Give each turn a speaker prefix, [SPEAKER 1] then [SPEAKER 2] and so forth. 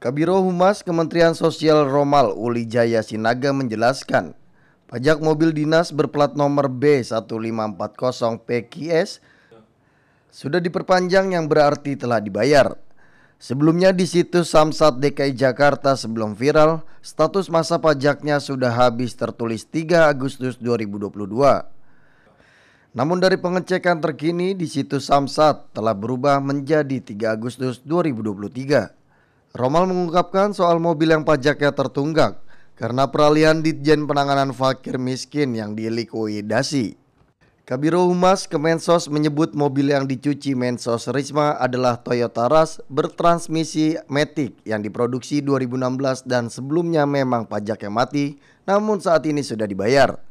[SPEAKER 1] Kabiro Humas Kementerian Sosial Romal Uli Jaya Sinaga menjelaskan, pajak mobil dinas berplat nomor B1540 PKS sudah diperpanjang yang berarti telah dibayar. Sebelumnya di situs Samsat DKI Jakarta sebelum viral, status masa pajaknya sudah habis tertulis 3 Agustus 2022. Namun dari pengecekan terkini di situs Samsat telah berubah menjadi 3 Agustus 2023. Romal mengungkapkan soal mobil yang pajaknya tertunggak karena peralihan Ditjen Penanganan Fakir Miskin yang dilikuidasi. Kabiro Humas Kemensos menyebut mobil yang dicuci Mensos Risma adalah Toyota Rush bertransmisi Matic yang diproduksi 2016 dan sebelumnya memang pajaknya mati, namun saat ini sudah dibayar.